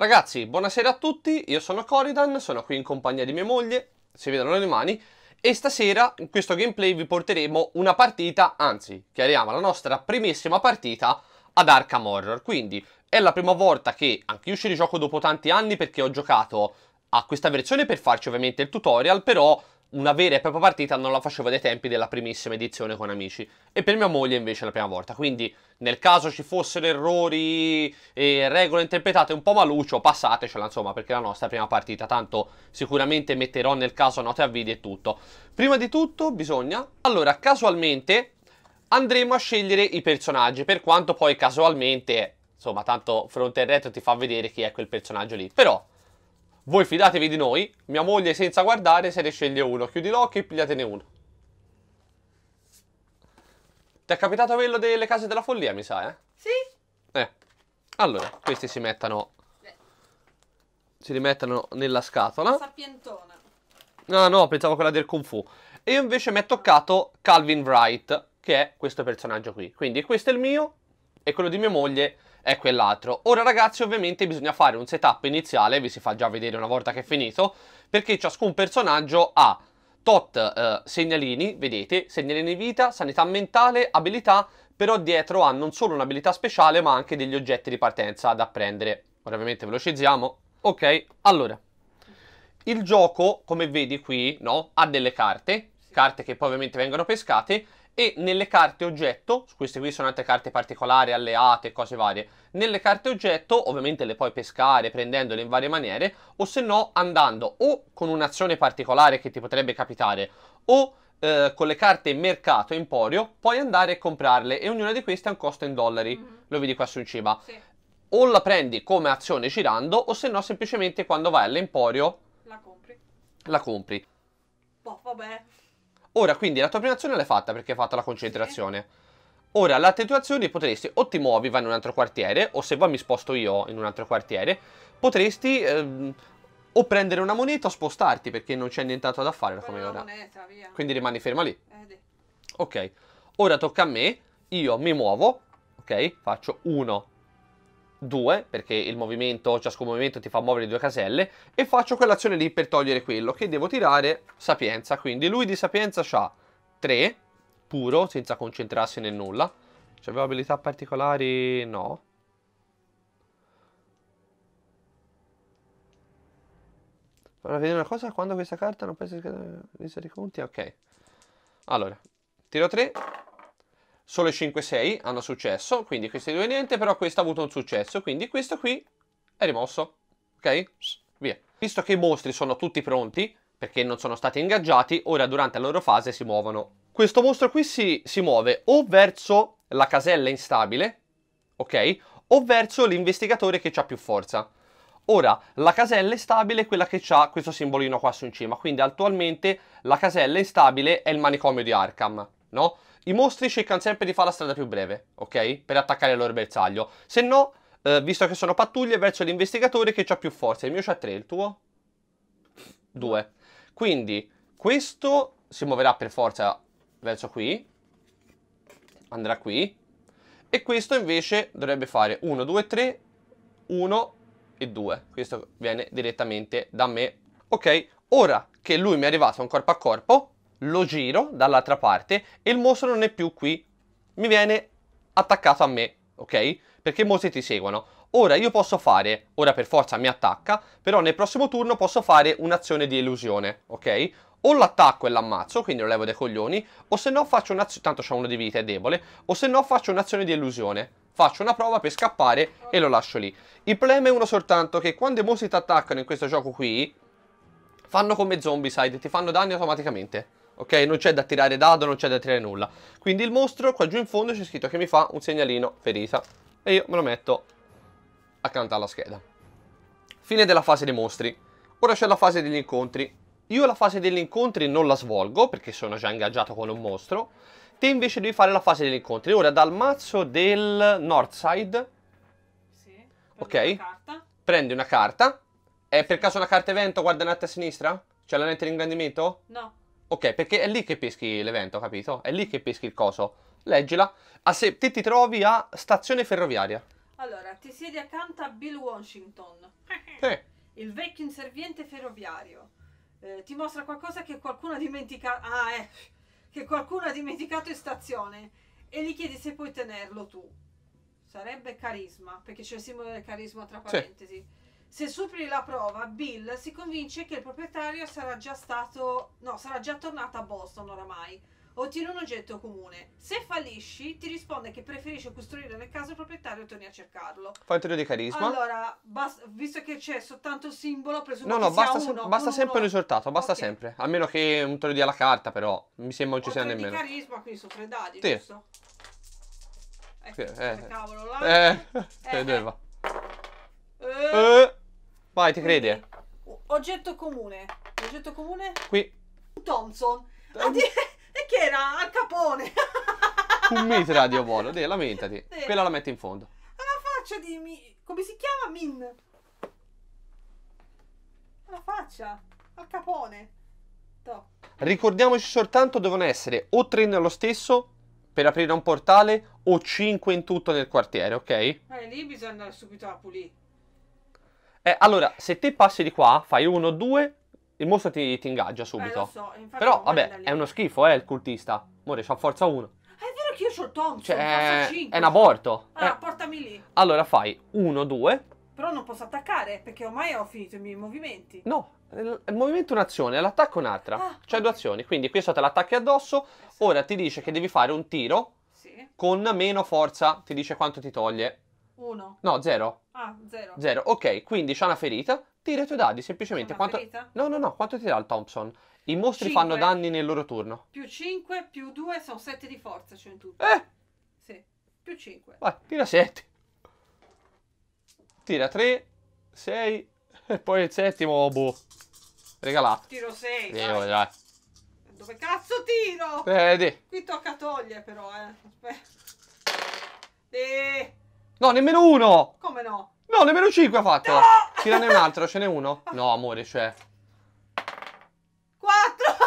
Ragazzi, buonasera a tutti, io sono Coridan, sono qui in compagnia di mia moglie, si vedono le mani, e stasera in questo gameplay vi porteremo una partita, anzi, chiariamo la nostra primissima partita ad Arkham Horror. Quindi, è la prima volta che anche io ci rigioco dopo tanti anni perché ho giocato a questa versione per farci ovviamente il tutorial, però una vera e propria partita non la facevo dai tempi della primissima edizione con amici e per mia moglie invece è la prima volta, quindi nel caso ci fossero errori e regole interpretate un po' maluccio passatecela insomma perché è la nostra prima partita, tanto sicuramente metterò nel caso note a video e tutto. Prima di tutto bisogna, allora casualmente andremo a scegliere i personaggi per quanto poi casualmente, insomma tanto fronte e retro ti fa vedere chi è quel personaggio lì, però voi fidatevi di noi, mia moglie senza guardare se ne sceglie uno, chiudi l'occhio e pigliatene uno. Ti è capitato quello delle case della follia, mi sa, eh? Sì. Eh. Allora, questi si mettono... Si rimettono nella scatola. Sapientona. No, no, pensavo quella del Kung Fu. E io invece mi è toccato Calvin Wright, che è questo personaggio qui. Quindi questo è il mio e quello di mia moglie è quell'altro. Ora ragazzi ovviamente bisogna fare un setup iniziale, vi si fa già vedere una volta che è finito, perché ciascun personaggio ha tot eh, segnalini, vedete, segnalini vita, sanità mentale, abilità, però dietro ha non solo un'abilità speciale ma anche degli oggetti di partenza da prendere. Ora ovviamente velocizziamo. Ok, allora, il gioco come vedi qui, no, ha delle carte, carte che poi ovviamente vengono pescate e nelle carte oggetto, queste qui sono altre carte particolari, alleate, cose varie, nelle carte oggetto ovviamente le puoi pescare prendendole in varie maniere o se no andando o con un'azione particolare che ti potrebbe capitare o eh, con le carte mercato emporio puoi andare e comprarle e ognuna di queste ha un costo in dollari, mm -hmm. lo vedi qua su in cima. Sì. O la prendi come azione girando o se no semplicemente quando vai all'emporio la compri. La compri. Boh, vabbè. Ora, quindi, la tua prima azione l'hai fatta perché hai fatto la concentrazione. Ora, le altre due azioni potresti, o ti muovi, vai in un altro quartiere, o se vuoi mi sposto io in un altro quartiere, potresti ehm, o prendere una moneta o spostarti, perché non c'è nient'altro da fare come ora. Moneta, via. quindi rimani ferma lì. Eh, ok, ora tocca a me, io mi muovo, ok, faccio 1, due, perché il movimento, ciascun movimento ti fa muovere due caselle, e faccio quell'azione lì per togliere quello, che devo tirare sapienza, quindi lui di sapienza ha 3, puro, senza concentrarsi nel nulla. C'aveva abilità particolari? No. Ora allora, vedere una cosa, quando questa carta non pensa che... Resa di conti? Ok. Allora, tiro 3, solo 5-6 hanno successo, quindi questi due niente, però questo ha avuto un successo, quindi questo qui è rimosso, ok? Via. Visto che i mostri sono tutti pronti, perché non sono stati ingaggiati, ora durante la loro fase si muovono. Questo mostro qui si, si muove o verso la casella instabile, ok? O verso l'investigatore che ha più forza. Ora, la casella instabile è quella che ha questo simbolino qua su in cima, quindi attualmente la casella instabile è il manicomio di Arkham, no? i mostri cercano sempre di fare la strada più breve, ok? Per attaccare il loro bersaglio. Se no, eh, visto che sono pattuglie, verso l'investigatore che ha più forza. Il mio c'ha tre, il tuo? Due. Quindi, questo si muoverà per forza verso qui. Andrà qui. E questo invece dovrebbe fare 1, 2, 3, 1 e 2. Questo viene direttamente da me. Ok, ora che lui mi è arrivato un corpo a corpo, lo giro dall'altra parte e il mostro non è più qui, mi viene attaccato a me, ok? Perché molti ti seguono. Ora io posso fare, ora per forza mi attacca, però nel prossimo turno posso fare un'azione di illusione, ok? O l'attacco e l'ammazzo, quindi lo levo dai coglioni, o se no faccio un'azione, tanto c'ho uno di vita, è debole, o se no faccio un'azione di illusione. Faccio una prova per scappare e lo lascio lì. Il problema è uno soltanto, che quando i mostri ti attaccano in questo gioco qui, fanno come zombie side, ti fanno danni automaticamente ok? Non c'è da tirare dado, non c'è da tirare nulla. Quindi il mostro qua giù in fondo c'è scritto che mi fa un segnalino ferita e io me lo metto accanto alla scheda. Fine della fase dei mostri. Ora c'è la fase degli incontri. Io la fase degli incontri non la svolgo perché sono già ingaggiato con un mostro. Te invece devi fare la fase degli incontri. Ora dal mazzo del Northside. Sì. ok. Una prendi una carta. È per caso una carta evento? Guarda in alto a sinistra? C'è la lente di ingrandimento? No. Ok, perché è lì che peschi l'evento, capito? È lì che peschi il coso. Leggila. A ah, se... Te ti trovi a stazione ferroviaria. Allora, ti siedi accanto a Bill Washington. Eh. Il vecchio inserviente ferroviario. Eh, ti mostra qualcosa che qualcuno ha dimenticato. Ah, eh. Che qualcuno ha dimenticato in stazione. E gli chiedi se puoi tenerlo tu. Sarebbe carisma, perché c'è il simbolo del carisma tra parentesi. Sì. Se superi la prova, Bill si convince che il proprietario sarà già stato. no, sarà già tornato a Boston oramai. Ottiene un oggetto comune. Se fallisci, ti risponde che preferisce costruire nel caso il proprietario torni a cercarlo. Fai un trio di carisma. Allora, bas- visto che c'è soltanto il simbolo, presumo no, no, che basta sia se- basta un sempre uno. il risultato, basta okay. sempre. A meno che un trio di alla carta, però mi sembra non ci sia nemmeno. Tiro di carisma, quindi sono tre dadi, sì. giusto? Ecco, eh, cavolo là. Eh, eh, eh. eh, eh. eh. eh. Vai, ti crede? Oggetto comune. Oggetto comune? Qui. Thompson. Um. Di... E che era? Al capone. Un mitra di Ovolo, dai, lamentati. Dì. Quella la metti in fondo. Alla faccia di... Mi... Come si chiama? Min. La faccia. Al capone. No. Ricordiamoci soltanto devono essere o tre nello stesso per aprire un portale o cinque in tutto nel quartiere, ok? Eh, lì bisogna andare subito a pulire. Eh, allora, se te passi di qua, fai uno, due, il mostro ti, ti ingaggia eh, subito. lo so, Però, vabbè, è uno schifo, eh, il cultista. More, c'ha forza uno. Eh, è vero che io ho il Thompson, cioè, 5, È un aborto. Allora, eh. portami lì. Allora, fai uno, due. Però non posso attaccare, perché ormai ho finito i miei movimenti. No, il movimento è un'azione, l'attacco è un'altra. Ah. Cioè due azioni, quindi questo te l'attacchi addosso. Esatto. Ora ti dice che devi fare un tiro con meno forza, ti dice quanto ti toglie. 1. No, 0. Ah, 0. 0. Ok, quindi c'ha una ferita. Tira i tuoi dadi, semplicemente. Quanto... Ferita? No, no, no, quanto ti dà il Thompson? I mostri Cinque. fanno danni nel loro turno. Più 5, più 2, sono 7 di forza, c'è cioè in tutto. Eh! Sì, più 5. Vai, tira 7. Tira 3, 6 e poi il settimo, boh, regalato. Tiro 6, dai. Dai, dai. Dove cazzo tiro? Vedi. Qui tocca togliere però, eh. Aspetta. Eh. No, nemmeno uno! Come no? No, nemmeno cinque ha fatto! No! Tirane un altro, ce n'è uno? No, amore, cioè. 4!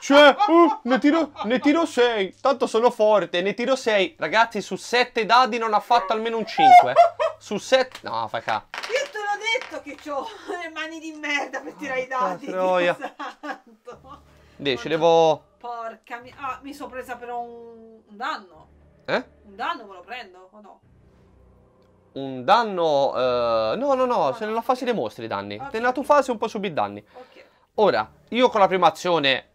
Cioè, uh, ne, tiro, ne tiro 6. Tanto sono forte, ne tiro 6. Ragazzi, su sette dadi non ha fatto almeno un 5. Su sette... No, fai ca. Io te l'ho detto che ho le mani di merda per tirare oh, i ah, dadi. Troia. Santo. Dì, ce devo... Porca mi... Ah, mi sono presa però un, un danno. Eh? Un danno me lo prendo o no? Un danno... Eh, no, no, no, no se nella fase dei mostri i danni. Okay. Nella tua fase un po' subì danni. Ok. Ora, io con la prima azione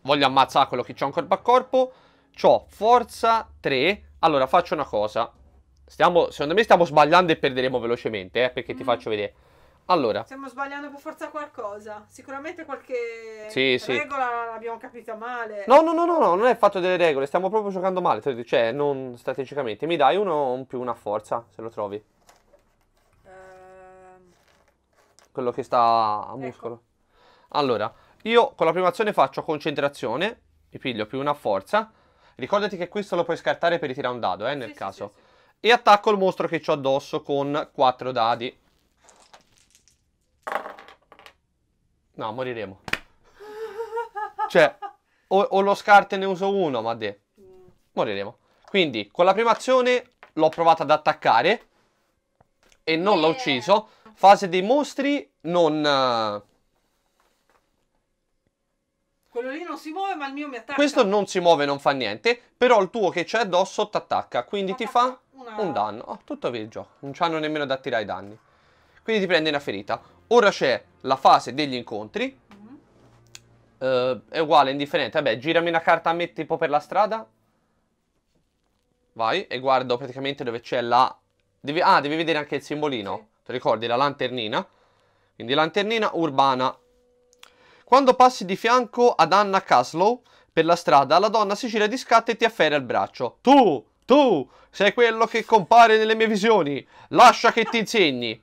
voglio ammazzare quello che c'ho in corpo a corpo. C'ho forza 3. Allora, faccio una cosa. Stiamo, secondo me stiamo sbagliando e perderemo velocemente, eh, perché mm. ti faccio vedere. Allora. Stiamo sbagliando per forza qualcosa. Sicuramente qualche sì, regola sì. l'abbiamo capita male. No, no, no, no, no, non è fatto delle regole, stiamo proprio giocando male, cioè non strategicamente. Mi dai uno un più una forza, se lo trovi. Ehm... Quello che sta a ecco. muscolo. Ecco. Allora, io con la prima azione faccio concentrazione, mi piglio più una forza. Ricordati che questo lo puoi scartare per ritirare un dado, eh, nel sì, caso. E attacco il mostro che ho addosso con quattro dadi. No, moriremo. Cioè, o, o lo scarto e ne uso uno, ma de. Moriremo. Quindi, con la prima azione l'ho provata ad attaccare e non l'ho eh. ucciso. Fase dei mostri, non... Eh, Quello lì non si muove, ma il mio mi attacca. Questo non si muove, non fa niente. Però il tuo che c'è addosso ti attacca, quindi ti fa una... un danno. Oh, tutto vero il gioco. Non c'hanno nemmeno da tirare i danni quindi ti prende una ferita. Ora c'è la fase degli incontri, Uh, è uguale, indifferente. Vabbè, girami una carta a me tipo per la strada. Vai e guardo praticamente dove c'è la... Devi... Ah, devi vedere anche il simbolino. Sì. Ti ricordi? La lanternina. Quindi lanternina urbana. Quando passi di fianco ad Anna Caslow per la strada, la donna si gira di scatto e ti afferra il braccio. Tu, tu, sei quello che compare nelle mie visioni. Lascia che ti insegni.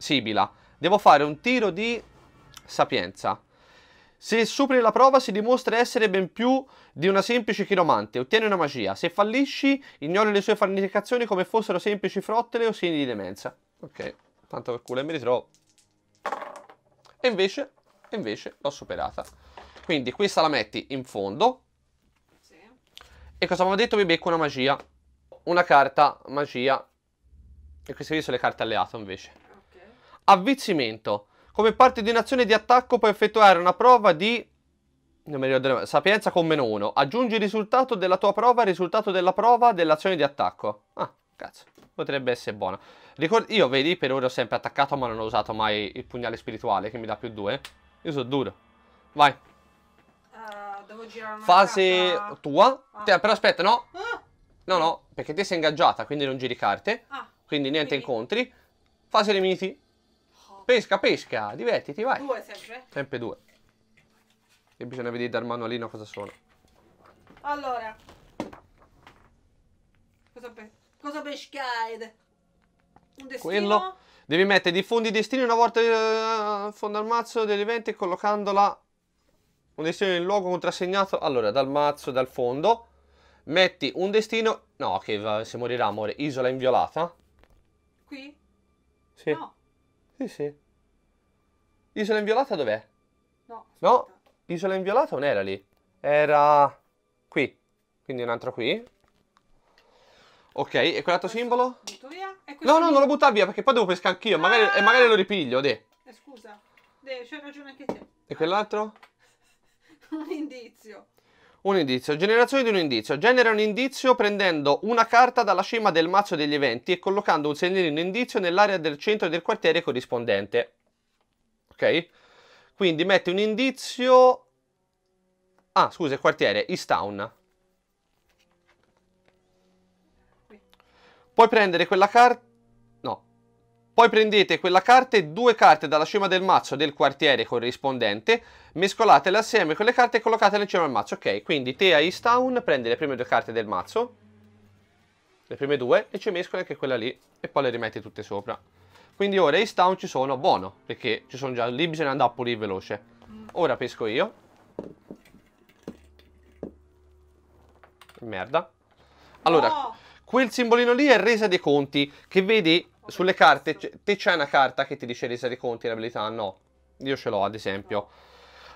Sibila. Devo fare un tiro di sapienza. Se superi la prova si dimostra essere ben più di una semplice chiromante, ottieni una magia. Se fallisci, ignori le sue farnicazioni come fossero semplici frottele o segni di demenza. Ok, tanto per culo e mi ritrovo. E invece, invece l'ho superata. Quindi questa la metti in fondo. Sì. E cosa abbiamo detto? Mi becco una magia. Una carta magia. E queste qui sono le carte alleato invece. Avvizzimento. Come parte di un'azione di attacco puoi effettuare una prova di ricordo, sapienza con meno 1. Aggiungi il risultato della tua prova al risultato della prova dell'azione di attacco. Ah, cazzo. Potrebbe essere buono. Ricord io, vedi, per ora ho sempre attaccato ma non ho usato mai il pugnale spirituale che mi dà più 2. Io sono duro. Vai. Eh, devo Fase carta... tua. Ah. Te, però aspetta, no. Ah. No, no, perché te sei ingaggiata, quindi non giri carte. Ah. Quindi niente quindi... incontri. Fase limiti. Pesca, pesca, divertiti, vai. Due sempre? Sempre due. E bisogna vedere dal manualino cosa sono. Allora. Cosa, pe cosa pescate? Un destino? Quello. Devi mettere diffondi fondi destini una volta eh, in fondo al mazzo degli eventi collocandola un destino in luogo contrassegnato. Allora, dal mazzo, dal fondo. Metti un destino... No, che okay, se morirà, amore. Isola inviolata. Qui? Sì. No. Sì, sì. Isola Inviolata dov'è? No. Aspetta. No, Isola Inviolata non era lì. Era qui. Quindi un'altra qui. Ok, e quell'altro simbolo? Butto via? No, no, non lo butta via perché poi devo pescare anch'io. Magari, E magari lo ripiglio, de. Eh, scusa, de, c'hai ragione anche te. E quell'altro? Un indizio. Un indizio. Generazione di un indizio. Genera un indizio prendendo una carta dalla cima del mazzo degli eventi e collocando un segnalino indizio nell'area del centro del quartiere corrispondente. Ok? Quindi mette un indizio... Ah, scusa, quartiere, East Town. Puoi prendere quella carta poi prendete quella carta e due carte dalla cima del mazzo del quartiere corrispondente, mescolatele assieme con le carte e collocatele in cima al mazzo. Ok, quindi te a East Town prendi le prime due carte del mazzo, le prime due, e ci mescoli anche quella lì, e poi le rimetti tutte sopra. Quindi ora East Town ci sono buono, perché ci sono già lì, bisogna andare a pulire veloce. Ora pesco io. Merda. Allora, no! quel simbolino lì è resa dei conti, che vedi sulle carte, te c'è una carta che ti dice resa dei conti in abilità? No, io ce l'ho ad esempio.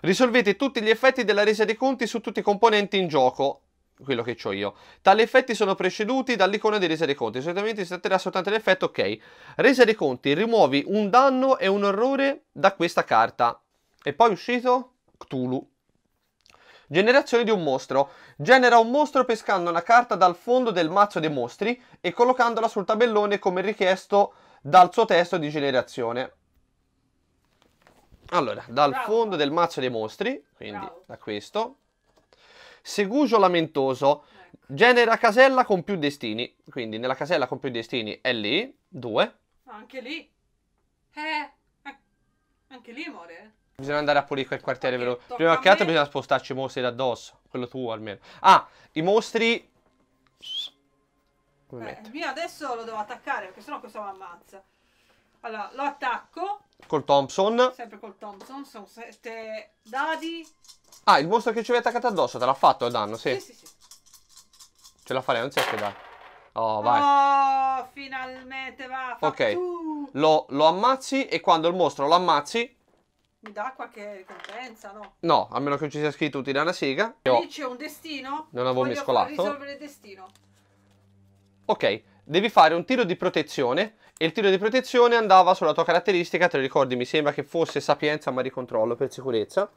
Risolvete tutti gli effetti della resa dei conti su tutti i componenti in gioco quello che ho io. Tali effetti sono preceduti dall'icona di resa dei conti. Solitamente si tratterà soltanto dell'effetto ok. Resa dei conti, rimuovi un danno e un orrore da questa carta. E poi è uscito Cthulhu. Generazione di un mostro. Genera un mostro pescando una carta dal fondo del mazzo dei mostri e collocandola sul tabellone come richiesto dal suo testo di generazione. Allora, dal Bravo. fondo del mazzo dei mostri, quindi Bravo. da questo. Segugio lamentoso. Genera casella con più destini. Quindi nella casella con più destini è lì, 2. Anche lì. Eh, eh, anche lì, amore. Eh. Bisogna andare a pulire quel quartiere okay, veloce. Prima che altro bisogna spostarci i mostri da addosso. Quello tuo almeno. Ah, i mostri... Come eh, io adesso lo devo attaccare perché sennò questo mi ammazza. Allora, lo attacco. Col Thompson. Sempre col Thompson. Sono sette dadi. Ah, il mostro che ci aveva attaccato addosso te l'ha fatto il danno, sì? Sì, sì, sì. Ce la farei, non sette dadi. Oh, vai. Oh, finalmente va. Ok. Lo, lo ammazzi e quando il mostro lo ammazzi mi dà qualche ricompensa, no? No, a meno che non ci sia scritto utile alla sega. Io Lì c'è un destino? Non avevo Voglio mescolato. risolvere il destino. Ok, devi fare un tiro di protezione e il tiro di protezione andava sulla tua caratteristica, te lo ricordi, mi sembra che fosse sapienza ma ricontrollo per sicurezza.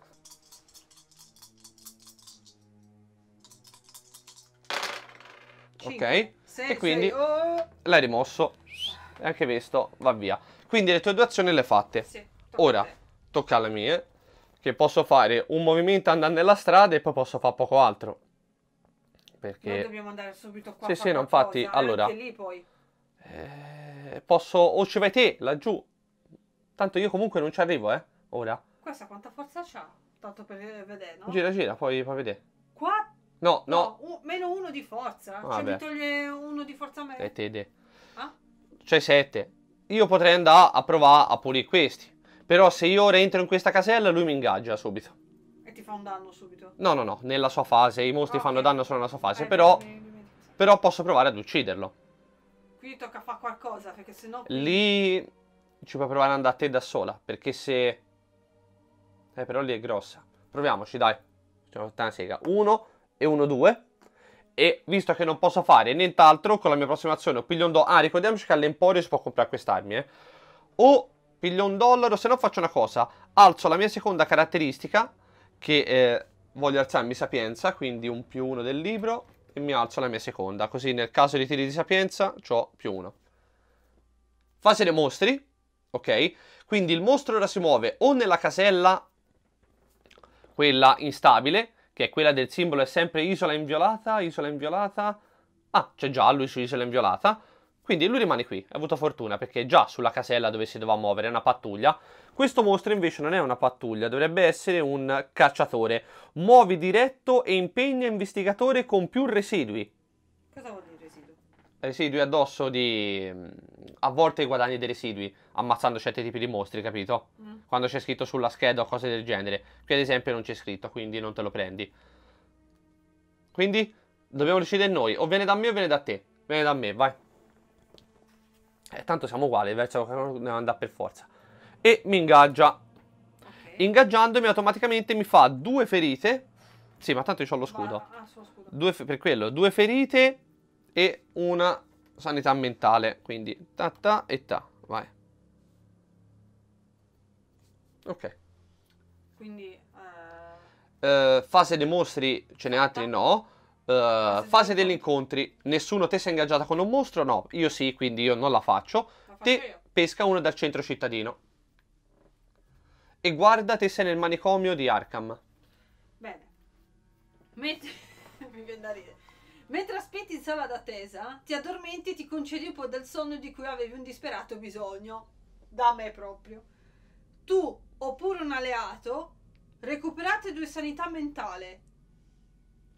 ok, sei, e quindi sei, oh. l'hai rimosso e anche questo va via. Quindi le tue due azioni le hai fatte. Sì, Ora, tocca alle mie, che posso fare un movimento andando nella strada e poi posso fare poco altro. Perché... Noi dobbiamo andare subito qua. Sì, sì, no, infatti, cosa, eh, allora... Lì poi. Eh, posso... o ci vai te, laggiù. Tanto io comunque non ci arrivo, eh, ora. Questa quanta forza c'ha? Tanto per vedere, no? Gira, gira, poi fai vedere. Qua? No, no. no un, meno uno di forza. Ah, cioè mi toglie uno di forza a me. E te, te. Ah? Cioè sette. Io potrei andare a provare a pulire questi. Però se io rientro in questa casella lui mi ingaggia subito. E ti fa un danno subito? No, no, no, nella sua fase. I mostri oh, fanno danno solo nella sua fase. Eh, però, però posso provare ad ucciderlo. Quindi tocca fare qualcosa, perché sennò... Lì ci puoi provare ad andare a te da sola, perché se... Eh, però lì è grossa. Proviamoci, dai. Facciamo una sega. Uno e uno, due. E visto che non posso fare nient'altro, con la mia prossima azione, piglio un do. Ah, ricordiamoci che all'Emporio si può comprare quest'armi, eh. O piglio un dollaro, se no faccio una cosa, alzo la mia seconda caratteristica, che eh, voglio alzarmi sapienza, quindi un più uno del libro, e mi alzo la mia seconda, così nel caso di tiri di sapienza ho più uno. Fase dei mostri, ok? Quindi il mostro ora si muove o nella casella, quella instabile, che è quella del simbolo, è sempre isola inviolata, isola inviolata... Ah, c'è già lui su isola inviolata, quindi lui rimane qui, ha avuto fortuna perché è già sulla casella dove si doveva muovere, è una pattuglia. Questo mostro invece non è una pattuglia, dovrebbe essere un cacciatore. Muovi diretto e impegna investigatore con più residui. Cosa vuol dire residui? Residui addosso di... Mm, a volte guadagni dei residui, ammazzando certi tipi di mostri, capito? Mm. Quando c'è scritto sulla scheda o cose del genere. Qui ad esempio non c'è scritto, quindi non te lo prendi. Quindi dobbiamo decidere noi, o viene da me o viene da te. Viene da me, vai eh, tanto siamo uguali, verso eh, cioè, deve andare per forza. E mi ingaggia. Okay. Ingaggiandomi automaticamente mi fa due ferite. Sì, ma tanto io ho lo scudo. Ah, scudo. Due, per quello, due ferite e una sanità mentale. Quindi ta ta e ta, vai. Ok. Quindi... Uh... Eh, uh, eh, fase dei mostri ce ne altri no. Uh, fase degli incontri. Nessuno te si è ingaggiata con un mostro? No, io sì, quindi io non la faccio. La te io. pesca uno dal centro cittadino. E guarda, te sei nel manicomio di Arkham. Bene. Mentre... Mi viene da ridere. Mentre aspetti in sala d'attesa, ti addormenti e ti concedi un po' del sonno di cui avevi un disperato bisogno. Da me proprio. Tu, oppure un alleato, recuperate due sanità mentale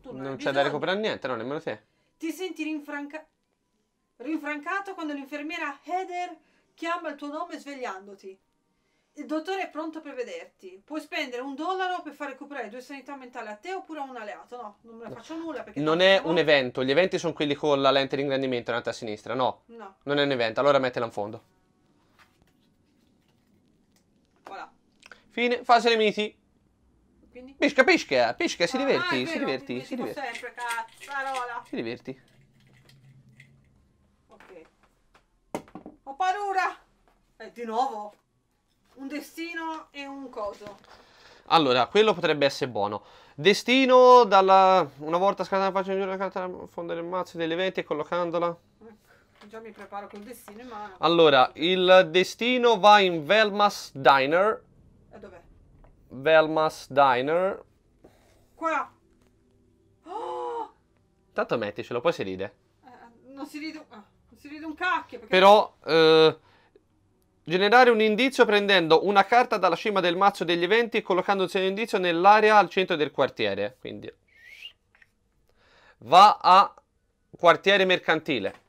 tu non, non c'è da recuperare niente, no, nemmeno te. Ti senti rinfranca... rinfrancato quando l'infermiera Heather chiama il tuo nome svegliandoti. Il dottore è pronto per vederti. Puoi spendere un dollaro per far recuperare due sanità mentali a te oppure a un alleato. No, non me ne faccio nulla perché... Non è un evento. Gli eventi sono quelli con la lente di ingrandimento in alto a sinistra. No. No. Non è un evento. Allora mettela in fondo. Voilà. Fine. Fase limiti quindi... Pesca, pesca, pesca, si ah, diverti, ah, si diverti, si diverti. sempre, cazzarola. Si diverti. Ok. Ho paura! Eh, di nuovo? Un destino e un coso. Allora, quello potrebbe essere buono. Destino, dalla... una volta scartata la pagina di una carta, fondere il mazzo delle 20 e collocandola. Ecco, già mi preparo col destino in mano. Allora, il destino va in Velmas Diner. E eh, dov'è? Velma's Diner. Qua. Oh! Tanto metticelo, poi si ride. Eh, non si ride, ah, non si ride un cacchio. Perché... Però... Eh, generare un indizio prendendo una carta dalla cima del mazzo degli eventi e collocando un segno indizio nell'area al centro del quartiere. Quindi va a quartiere mercantile.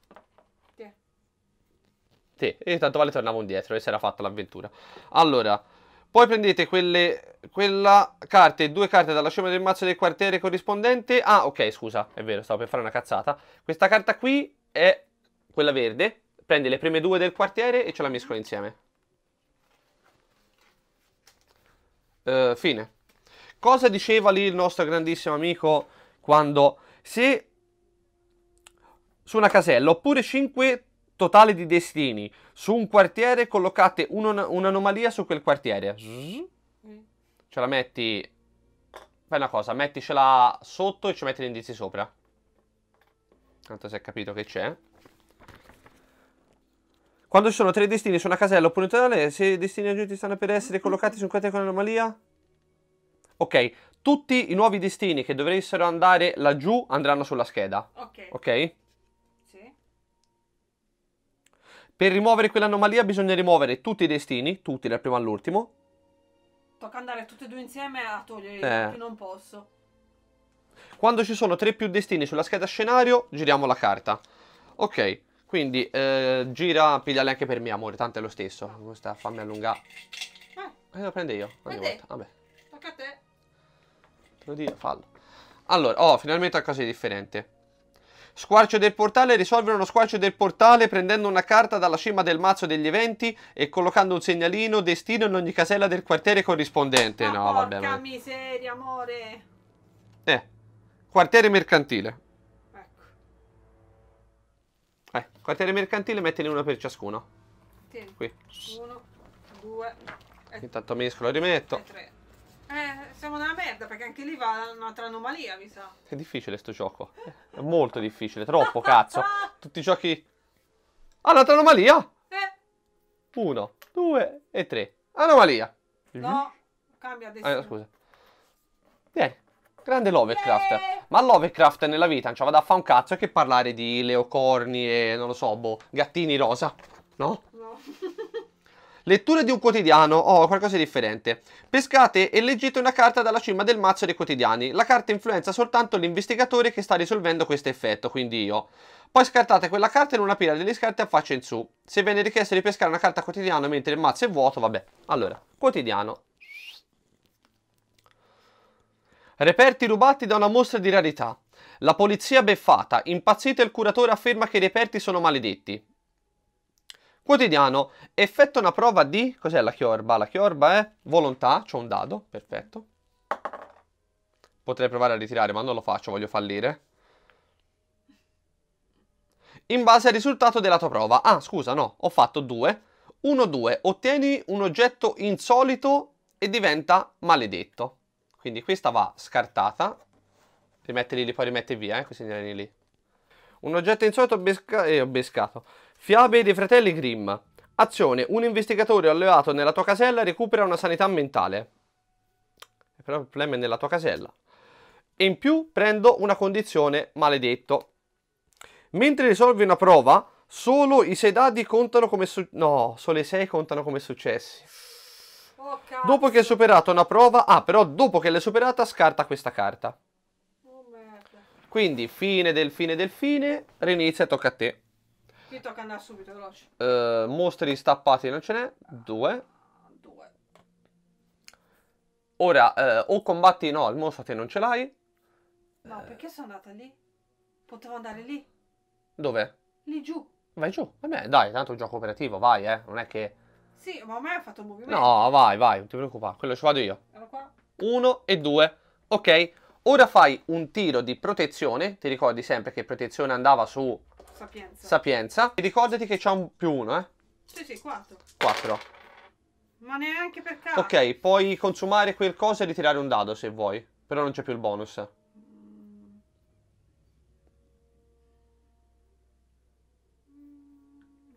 Sì, io tanto vale tornavo indietro e si era fatta l'avventura. Allora, poi prendete quelle, quella carta e due carte dalla scema del mazzo del quartiere corrispondente. Ah, ok, scusa, è vero, stavo per fare una cazzata. Questa carta qui è quella verde. Prendi le prime due del quartiere e ce la mescolo insieme. Uh, fine. Cosa diceva lì il nostro grandissimo amico quando... Se su una casella oppure 5 totale di destini su un quartiere, collocate un, un'anomalia su quel quartiere. Ce la metti... Fai una cosa, metticela sotto e ci metti gli indizi sopra. Tanto si è capito che c'è. Quando ci sono tre destini su una casella oppure se i destini aggiunti stanno per essere collocati su un quartiere con anomalia... Ok, tutti i nuovi destini che dovessero andare laggiù andranno sulla scheda. Ok. okay? Per rimuovere quell'anomalia bisogna rimuovere tutti i destini, tutti dal primo all'ultimo. Tocca andare tutti e due insieme a togliere eh. non posso. Quando ci sono tre più destini sulla scheda scenario, giriamo la carta. Ok, quindi eh, gira, pigliale anche per me, amore, tanto è lo stesso. Questa fammi allungare. Eh. eh lo prendo io ogni Vede. volta. Vabbè. Tocca a te. Te lo dico, fallo. Allora, oh, finalmente una cosa differente. Squarcio del portale, risolvere uno squarcio del portale prendendo una carta dalla cima del mazzo degli eventi e collocando un segnalino destino in ogni casella del quartiere corrispondente. Ma no, porca vabbè. Porca miseria, amore. Eh, quartiere mercantile. Ecco. Eh, quartiere mercantile mettene uno per ciascuno. Tieni. Qui. Uno, due. Intanto mescolo, e rimetto. E tre. Eh, siamo nella merda perché anche lì va un'altra anomalia, mi sa. È difficile sto gioco. È molto difficile, troppo cazzo. Tutti i giochi. Ah, un'altra anomalia! Eh. Uno, due e tre. Anomalia. No, mhm. cambia adesso. Ah, scusa. Vieni. Grande Lovecraft. Yeah. Ma Lovecraft nella vita non c'aveva a fare un cazzo che parlare di leocorni e non lo so, boh, gattini rosa. No? No. Letture di un quotidiano, oh, qualcosa di differente. Pescate e leggete una carta dalla cima del mazzo dei quotidiani. La carta influenza soltanto l'investigatore che sta risolvendo questo effetto, quindi io. Poi scartate quella carta in una pila delle scarte a faccia in su. Se viene richiesto di pescare una carta quotidiana mentre il mazzo è vuoto, vabbè. Allora, quotidiano. Reperti rubati da una mostra di rarità. La polizia beffata. Impazzito il curatore afferma che i reperti sono maledetti. Quotidiano, effetto una prova di... Cos'è la chiorba? La chiorba è volontà, c'ho un dado, perfetto. Potrei provare a ritirare, ma non lo faccio, voglio fallire. In base al risultato della tua prova. Ah, scusa, no, ho fatto 2. 1-2, ottieni un oggetto insolito e diventa maledetto. Quindi questa va scartata. Rimettili lì, poi rimetti via, eh, questi lì. Un oggetto insolito e eh, ho bescato. Fiabe dei fratelli Grimm. Azione, un investigatore allevato nella tua casella recupera una sanità mentale. Però il problema è nella tua casella. E in più prendo una condizione maledetto. Mentre risolvi una prova, solo i sei dadi contano come successi. No, solo i sei contano come successi. Oh, dopo che hai superato una prova, ah, però dopo che l'hai superata, scarta questa carta. Oh, Quindi, fine del fine del fine, rinizia e tocca a te. Qui tocca andare subito, veloce. Uh, mostri stappati non ce n'è. Due. Due. Ora, uh, o combatti... No, il mostro te non ce l'hai. No, eh. perché sono andata lì? Potevo andare lì. Dove? Lì giù. Vai giù. Vabbè, dai, tanto un gioco operativo, vai, eh. Non è che... Sì, ma a me ha fatto un movimento. No, vai, vai, non ti preoccupare. Quello ci vado io. Allora Uno e due. Ok. Ora fai un tiro di protezione. Ti ricordi sempre che protezione andava su Sapienza. Sapienza. E ricordati che c'è un più uno, eh? Sì, sì, 4. 4. Ma neanche per caso. Ok, puoi consumare quel cosa e ritirare un dado se vuoi. Però non c'è più il bonus. Mm.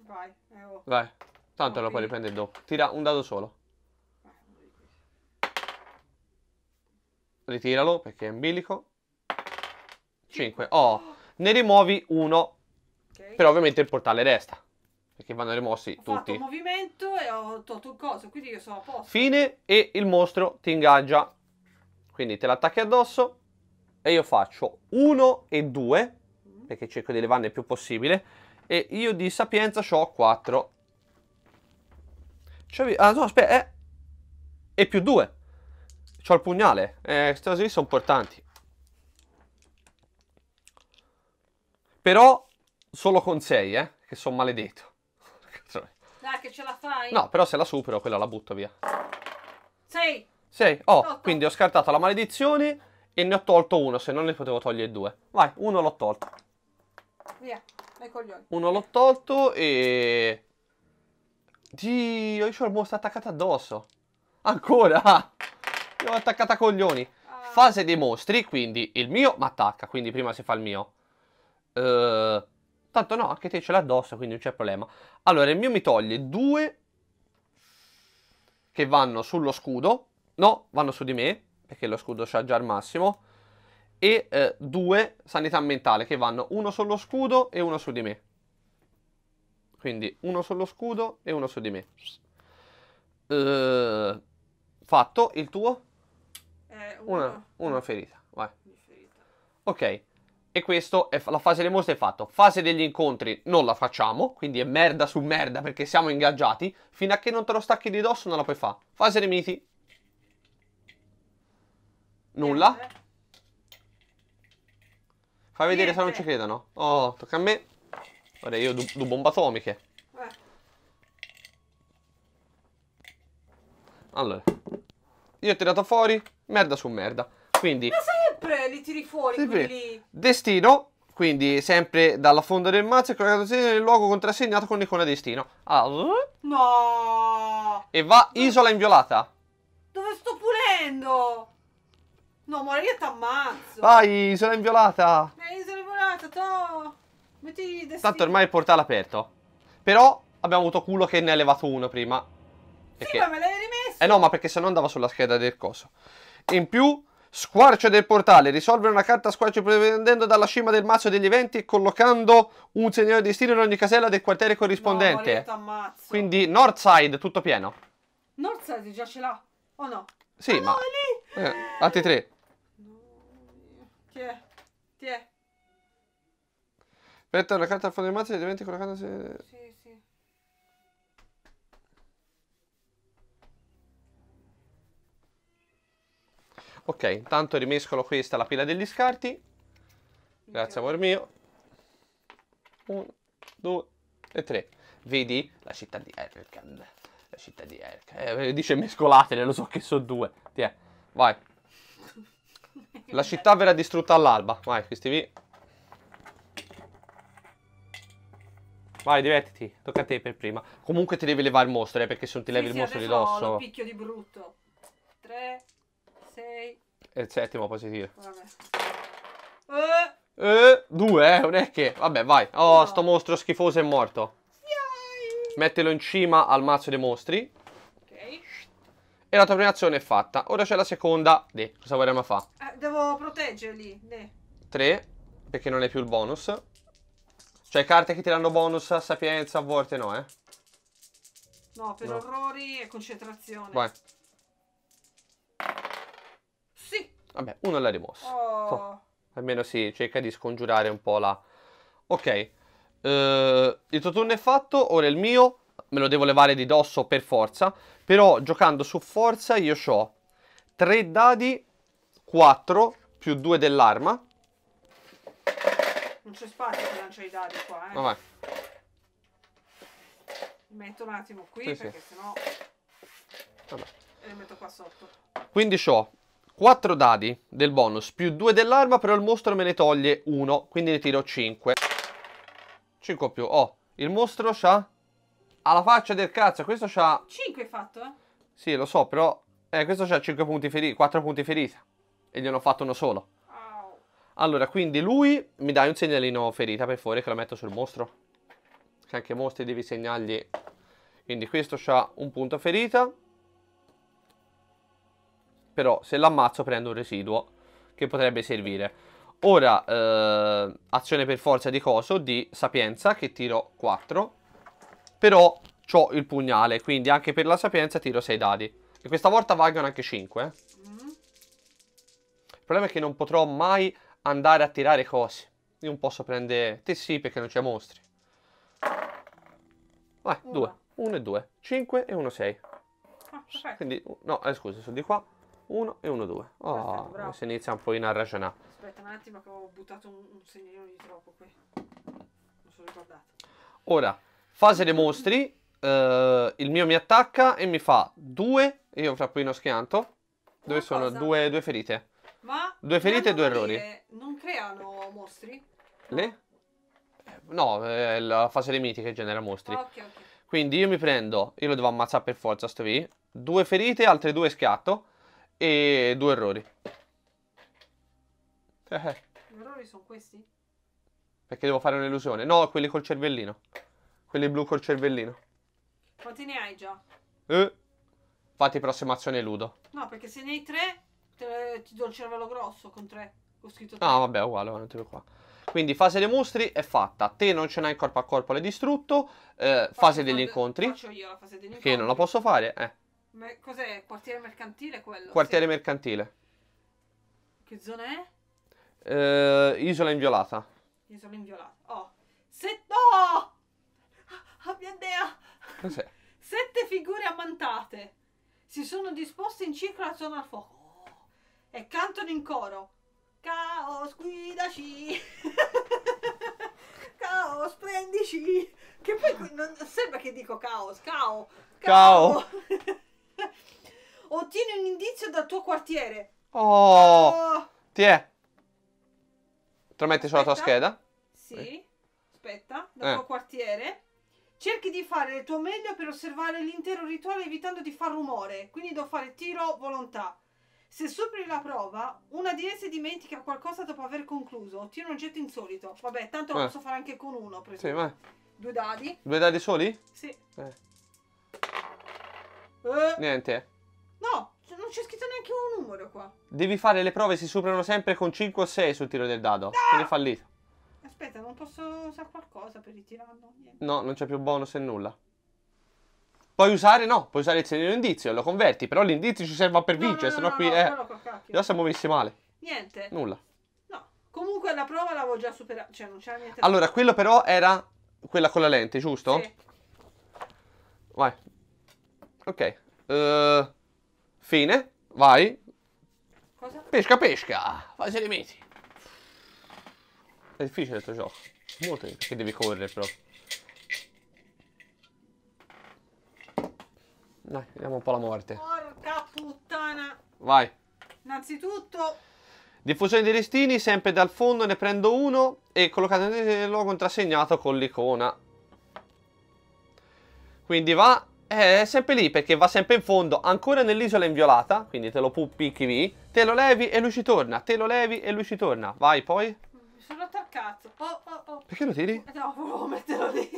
Vai, eh, oh. Vai. Tanto okay. la puoi riprendere dopo. Tira un dado solo. Eh, Ritiralo perché è in bilico. 5. Oh, ne rimuovi uno Okay. Però ovviamente il portale resta, perché vanno rimossi ho tutti. Ho fatto un movimento e ho tolto un coso, quindi io sono a posto. Fine e il mostro ti ingaggia. Quindi te l'attacchi addosso e io faccio 1 e 2, mm. perché cerco di levarne il più possibile, e io di sapienza ho 4. ah no, aspetta, eh. E più 2. C'ho il pugnale. Eh, queste cose lì sono importanti. Però solo con 6, eh, che sono maledetto. Dai, che ce la fai? No, però se la supero, quella la butto via. 6. 6. Oh, Otto. quindi ho scartato la maledizione e ne ho tolto uno, se non ne potevo togliere due. Vai, uno l'ho tolto. Via, dai coglioni. Uno l'ho tolto e... Dio, io ho il mostro attaccato addosso. Ancora? Io ho attaccata coglioni. Ah. Fase dei mostri, quindi il mio mi attacca, quindi prima si fa il mio. Ehm... Uh Tanto no, anche te ce l'ha addosso, quindi non c'è problema. Allora, il mio mi toglie due che vanno sullo scudo. No, vanno su di me, perché lo scudo c'ha già al massimo. E eh, due sanità mentale, che vanno uno sullo scudo e uno su di me. Quindi uno sullo scudo e uno su di me. Uh, fatto, il tuo? Eh, una, una ferita, vai. Ferita. Ok. E questo è la fase delle mostre è fatto. Fase degli incontri non la facciamo, quindi è merda su merda perché siamo ingaggiati. Fino a che non te lo stacchi di dosso non la puoi fare. Fase dei miti. Nulla. Fai vedere Niente. se non ci credono. Oh, tocca a me. Ora io do, do bombe atomiche. Allora. Io ho tirato fuori merda su merda. Quindi sempre li tiri fuori sì, quelli... Destino, quindi sempre dalla fonda del mazzo e collegato nel luogo contrassegnato con l'icona destino. Ah. No! E va Dove... isola inviolata. Dove sto pulendo? No, ma io ti ammazzo. Vai, isola inviolata. Eh, isola inviolata, to. Metti destino. Tanto ormai il portale è aperto. Però abbiamo avuto culo che ne ha levato uno prima. Perché... Sì, ma me l'hai rimesso. Eh no, ma perché se no andava sulla scheda del coso. In più Squarcio del portale, risolvere una carta squarcio prendendo dalla cima del mazzo degli eventi collocando un segnale di destino in ogni casella del quartiere corrispondente. No, Quindi Northside, tutto pieno. Northside già ce l'ha, o no? Sì, oh, ma... No, è lì! Eh, altri tre. Chi è? Chi è? Aspetta, una carta al fondo del mazzo degli eventi collocando... Se... Sì. Ok, intanto rimescolo questa alla pila degli scarti. Grazie amor mio. Uno, due e tre. Vedi? La città di Erkan. La città di Erkan. Eh, eh dice mescolatele, lo so che sono due. Tiè, vai. La città verrà distrutta all'alba. Vai, questi vi. Vai, divertiti. Tocca a te per prima. Comunque ti devi levare il mostro, eh, perché se non ti levi sì, il sì, mostro di dosso. Lo picchio di brutto. Tre, 6. È il settimo positivo. Vabbè. Eh. Eh, due, eh, non è che... Vabbè, vai. Oh, no. sto mostro schifoso è morto. Yay. Mettilo in cima al mazzo dei mostri. E la tua prima azione è fatta. Ora c'è la seconda. De, cosa vorremmo fare? Eh, devo proteggerli. De. Tre, perché non è più il bonus. Cioè carte che ti danno bonus a sapienza a volte no, eh? No, per no. orrori e concentrazione. Vai. Vabbè, uno l'ha rimosso. Oh. Almeno si cerca di scongiurare un po' la... Ok. Uh, il tuo turno è fatto, ora è il mio. Me lo devo levare di dosso per forza. Però giocando su forza io ho 3 dadi, 4 più 2 dell'arma. Non c'è spazio per lanciare i dadi qua, eh. Vabbè. Li metto un attimo qui sì, perché sì. sennò... Vabbè. E li metto qua sotto. Quindi ho 4 dadi del bonus più 2 dell'arma, però il mostro me ne toglie 1, quindi ne tiro 5. 5 più, oh, il mostro c'ha... Ha la faccia del cazzo, questo c'ha... 5 hai fatto, eh? Sì, lo so, però... Eh, questo c'ha 5 punti feriti, 4 punti ferita. E gliene ho fatto uno solo. Oh. Allora, quindi lui mi dai un segnalino ferita, per favore, che lo metto sul mostro. Che cioè, anche mostri devi segnargli... Quindi questo c'ha un punto ferita però se l'ammazzo prendo un residuo che potrebbe servire. Ora, eh, azione per forza di coso di sapienza che tiro 4, però ho il pugnale, quindi anche per la sapienza tiro 6 dadi. E questa volta valgono anche 5. Eh. Il problema è che non potrò mai andare a tirare cose. Io non posso prendere... Te sì, perché non c'è mostri. Vai, 2. 1 e 2. 5 e 1, 6. Ah, Quindi, no, eh, scusa, sono di qua. 1 e 1, 2. Oh, Perfetto, si inizia un po' a ragionare. Aspetta un attimo che avevo buttato un, un segnalino di troppo qui. Non sono ricordato. Ora, fase dei mostri. Eh, il mio mi attacca e mi fa 2. Io frappino schianto. Dove Una sono? Due, due, ferite. Ma due ferite e due errori. Non creano mostri? Le? Eh, no, è la fase dei miti che genera mostri. Ah, okay, okay. Quindi io mi prendo, io lo devo ammazzare per forza, sto lì. Due ferite, altre due schiatto e due errori. Eh. eh. Gli errori sono questi? Perché devo fare un'illusione. No, quelli col cervellino. Quelli blu col cervellino. Quanti ne hai già? Eh. Fatti prossima azione ludo. No, perché se ne hai tre, te, ti do il cervello grosso con tre. Ho scritto tre. No, vabbè, uguale, non ti qua. Quindi fase dei mostri è fatta. Te non ce n'hai corpo a corpo, l'hai distrutto. Eh, fase degli incontri. Faccio io la fase degli incontri. Che non la posso fare, eh. Ma cos'è? Quartiere mercantile quello? Quartiere sì. mercantile. Che zona è? Eh, Isola Inviolata. Isola Inviolata. Oh. Se... No! Oh! Ah, Abbia idea! Cos'è? Sette figure ammantate si sono disposte in circolo zona al fuoco oh. e cantano in coro. Caos, guidaci! caos, prendici! Che poi non sembra che dico caos, cao! Cao! cao. Ottieni un indizio dal tuo quartiere. Oh! oh. Ti è. Te lo metti sulla tua scheda? Sì. Aspetta, dal eh. tuo quartiere. Cerchi di fare il tuo meglio per osservare l'intero rituale evitando di far rumore, quindi devo fare tiro volontà. Se superi la prova, una di esse dimentica qualcosa dopo aver concluso. Ottieni un oggetto insolito. Vabbè, tanto eh. lo posso fare anche con uno, Sì, ma... Due dadi. Due dadi soli? Sì. Eh. Eh? Niente. No, non c'è scritto neanche un numero qua. Devi fare le prove, si superano sempre con 5 o 6 sul tiro del dado. No! Ah! Quindi fallito. Aspetta, non posso usare qualcosa per ritirarlo. No, non c'è più bonus e nulla. Puoi usare, no, puoi usare il segno indizio, lo converti, però l'indizio ci serve per no, vincere, no, no, qui no, eh. Però se messi male. Niente. Nulla. No. Comunque la prova l'avevo già superata, cioè non c'era niente. Allora, quello però era quella con la lente, giusto? Sì. Vai, Ok. Uh, fine. Vai. Cosa? Pesca, pesca. Fai i mesi. È difficile questo gioco. Molto perché devi correre però. Dai, vediamo un po' la morte. Porca puttana. Vai. Innanzitutto... Diffusione dei listini, sempre dal fondo ne prendo uno e collocate nel luogo contrassegnato con l'icona. Quindi va è sempre lì perché va sempre in fondo, ancora nell'isola inviolata, quindi te lo picchi lì, te lo levi e lui ci torna, te lo levi e lui ci torna. Vai, poi. Mi sono rotto il cazzo. Oh, oh, oh. Perché lo tiri? No, volevo metterlo lì.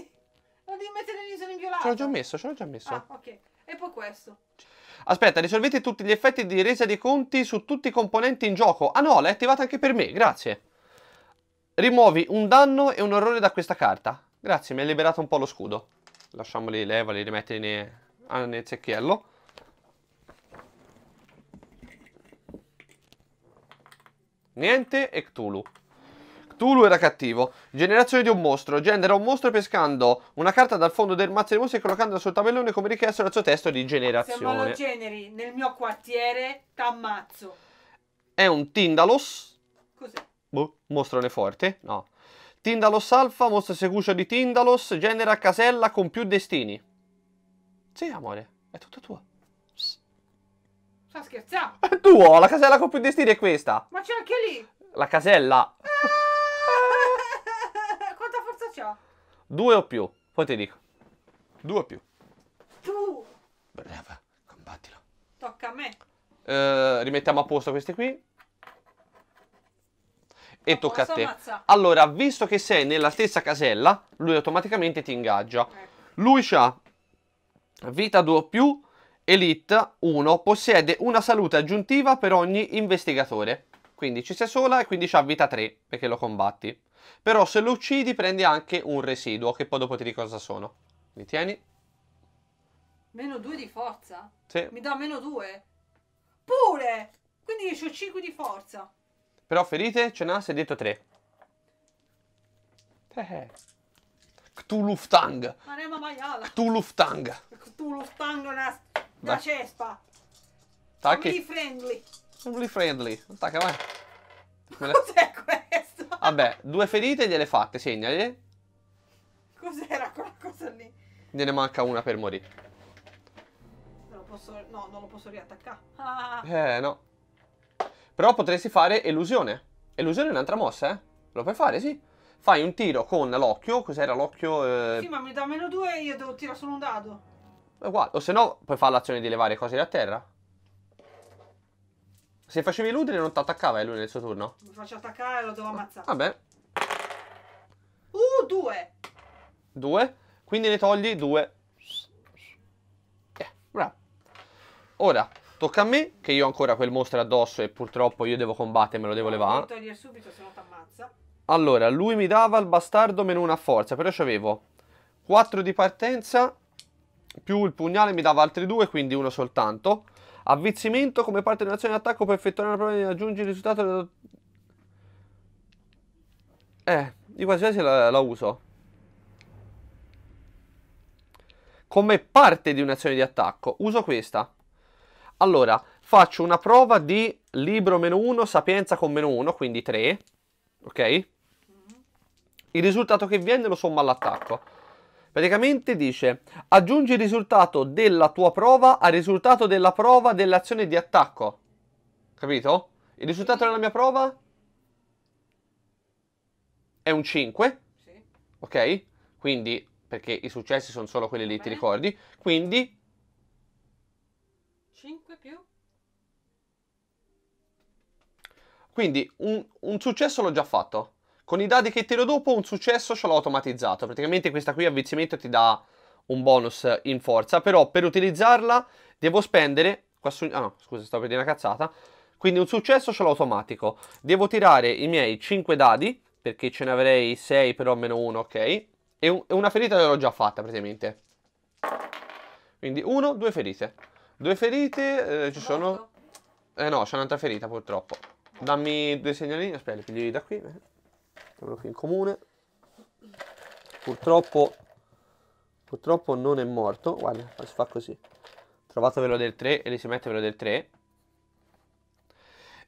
lo devi mettere nell'isola inviolata. Ce l'ho già messo, ce l'ho già messo. Ah, ok. E poi questo. Aspetta, risolvete tutti gli effetti di resa dei conti su tutti i componenti in gioco. Ah no, l'hai attivata anche per me, grazie. Rimuovi un danno e un orrore da questa carta. Grazie, mi hai liberato un po' lo scudo lasciamoli, levali, rimettili nel, ah, nel secchiello. Niente e Cthulhu. Cthulhu era cattivo. Generazione di un mostro. Genera un mostro pescando una carta dal fondo del mazzo di mostri e collocandola sul tabellone come richiesto dal suo testo di generazione. Se non lo generi nel mio quartiere, t'ammazzo. È un Tindalos. Cos'è? Boh, mostrone forte? No. Tindalos Alpha, mostra Secucia di Tindalos, genera casella con più destini. Sì, amore, è tutto tuo. Sta scherzando? È tuo, la casella con più destini è questa. Ma c'è anche lì. La casella. quanta forza c'ha? Due o più, poi ti dico. Due o più. Tu. Brava, combattilo. Tocca a me. Eh, rimettiamo a posto questi qui e tocca a te. Allora, visto che sei nella stessa casella, lui automaticamente ti ingaggia. Ecco. Lui ha vita 2 più, elite 1, possiede una salute aggiuntiva per ogni investigatore. Quindi ci sei sola e quindi c'ha vita 3 perché lo combatti. Però se lo uccidi prendi anche un residuo che poi dopo ti dico cosa sono. Li tieni. Meno 2 di forza? Sì. Mi dà meno 2? Pure! Quindi ho 5 di forza. Però ferite ce n'ha, si è detto tre. Tre. Cthuluftang. Anema maiala. Cthuluftang. Cthuluftang una, una cespa. Tacchi. Family friendly. Family friendly. Attacca, vai. Cos'è questo? Vabbè, due ferite gliele fatte, segnale. Cos'era quella cosa lì? Gliene manca una per morire. Non lo posso, no, non lo posso riattaccare. Ah. Eh, no. Però potresti fare elusione. Elusione è un'altra mossa, eh? Lo puoi fare, sì. Fai un tiro con l'occhio. Cos'era l'occhio? Eh... Sì, ma mi dà meno due e io devo tirare solo un dado. È uguale. O se no, puoi fare l'azione di levare cose da terra. Se facevi eludere non ti attaccava eh, lui nel suo turno. Mi faccio attaccare e lo devo ammazzare. Vabbè. Uh, due. Due. Quindi ne togli due. Yeah, bravo. Ora, Tocca a me, che io ho ancora quel mostro addosso e purtroppo io devo combattere, me lo devo levare. Devo togliere subito, se no ti Allora, lui mi dava il bastardo meno una forza, però c'avevo 4 di partenza, più il pugnale mi dava altri 2, quindi uno soltanto. Avvizzimento come parte di un'azione di attacco per effettuare una prova di aggiungere il risultato... Eh, di qualsiasi la, la uso. Come parte di un'azione di attacco, uso questa. Allora, faccio una prova di libro meno 1, sapienza con meno 1, quindi 3, ok? Il risultato che viene lo somma all'attacco. Praticamente dice, aggiungi il risultato della tua prova al risultato della prova dell'azione di attacco. Capito? Il risultato della mia prova è un 5, sì. ok? Quindi, perché i successi sono solo quelli lì, ti ricordi? Quindi 5 più? Quindi un, un successo l'ho già fatto. Con i dadi che tiro dopo un successo ce l'ho automatizzato. Praticamente questa qui avviziamento ti dà un bonus in forza. Però per utilizzarla devo spendere... Su, ah no, scusa, sto per dire una cazzata. Quindi un successo ce l'ho automatico. Devo tirare i miei 5 dadi, perché ce ne avrei 6 però meno 1, ok? E, un, e una ferita l'ho già fatta praticamente. Quindi 1, 2 ferite. Due ferite, eh, ci sono... Eh no, c'è un'altra ferita purtroppo. Dammi due segnalini, aspetta, li pigli da qui. Eh. Quello qui in comune. Purtroppo... Purtroppo non è morto. Guarda, si fa così. Trovate velo del 3 e risemette velo del 3.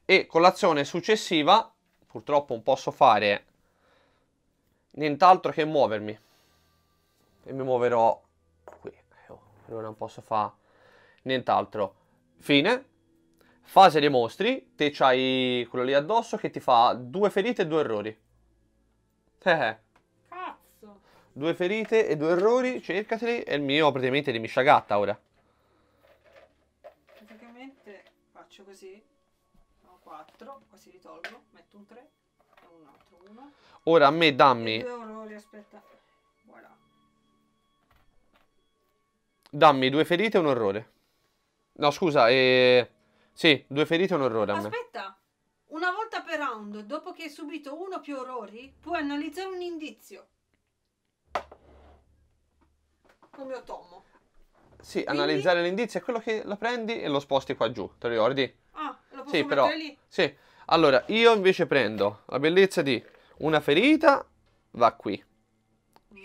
E con l'azione successiva, purtroppo non posso fare nient'altro che muovermi. E mi muoverò qui. Eh, oh, allora non posso fare nient'altro. Fine. Fase dei mostri, te c'hai quello lì addosso che ti fa due ferite e due errori. Eh. eh. Cazzo. Due ferite e due errori, cercateli. E il mio praticamente di miscia gatta ora. Praticamente faccio così. Ho quattro. quasi li tolgo, metto un 3 e un altro 1. Ora a me dammi... due errori, aspetta. Voilà. Dammi due ferite e un errore. No, scusa, eh... Sì, due ferite e un orrore Aspetta, una volta per round, dopo che hai subito uno o più orrori, puoi analizzare un indizio. Come Otomo. Sì, Quindi... analizzare l'indizio è quello che la prendi e lo sposti qua giù, te lo ricordi? Ah, lo posso sì, però, lì? Sì, allora io invece prendo la bellezza di una ferita, va qui. Mm.